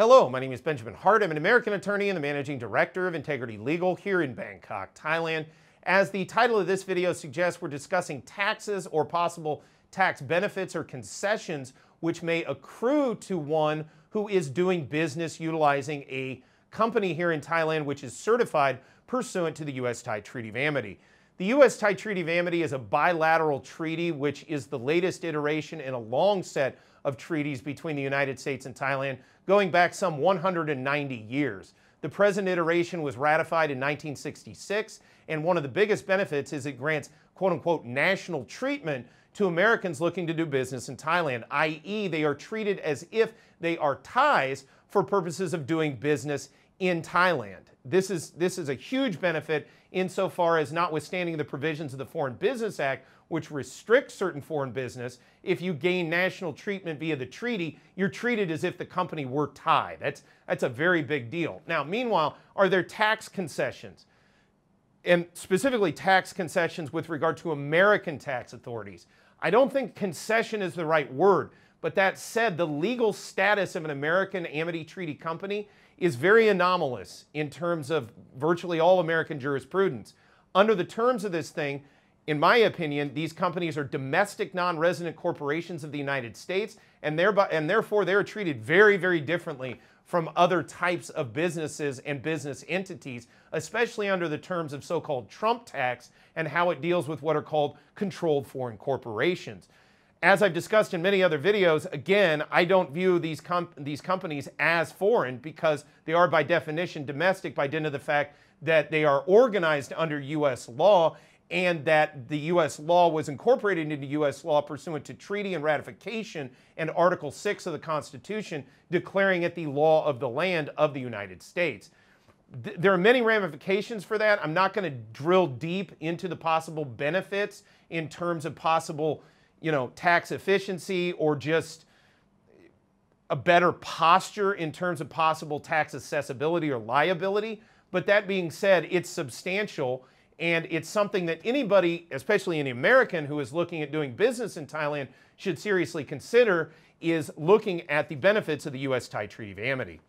Hello, my name is Benjamin Hart. I'm an American attorney and the managing director of Integrity Legal here in Bangkok, Thailand. As the title of this video suggests, we're discussing taxes or possible tax benefits or concessions which may accrue to one who is doing business utilizing a company here in Thailand which is certified pursuant to the U.S. Thai Treaty of Amity. The U.S. Thai Treaty of Amity is a bilateral treaty, which is the latest iteration in a long set of treaties between the United States and Thailand going back some 190 years. The present iteration was ratified in 1966, and one of the biggest benefits is it grants quote unquote national treatment to Americans looking to do business in Thailand, i.e., they are treated as if they are Thais for purposes of doing business in Thailand. This is, this is a huge benefit insofar as notwithstanding the provisions of the Foreign Business Act, which restricts certain foreign business, if you gain national treatment via the treaty, you're treated as if the company were Thai. That's, that's a very big deal. Now, meanwhile, are there tax concessions? And specifically, tax concessions with regard to American tax authorities. I don't think concession is the right word but that said, the legal status of an American Amity Treaty company is very anomalous in terms of virtually all American jurisprudence. Under the terms of this thing, in my opinion, these companies are domestic non-resident corporations of the United States, and, thereby, and therefore they're treated very, very differently from other types of businesses and business entities, especially under the terms of so-called Trump tax and how it deals with what are called controlled foreign corporations. As I've discussed in many other videos, again, I don't view these, these companies as foreign because they are by definition domestic by dint of the fact that they are organized under U.S. law and that the U.S. law was incorporated into U.S. law pursuant to treaty and ratification and Article 6 of the Constitution, declaring it the law of the land of the United States. Th there are many ramifications for that. I'm not going to drill deep into the possible benefits in terms of possible you know, tax efficiency or just a better posture in terms of possible tax accessibility or liability. But that being said, it's substantial and it's something that anybody, especially any American who is looking at doing business in Thailand, should seriously consider is looking at the benefits of the U.S. Thai Treaty of Amity.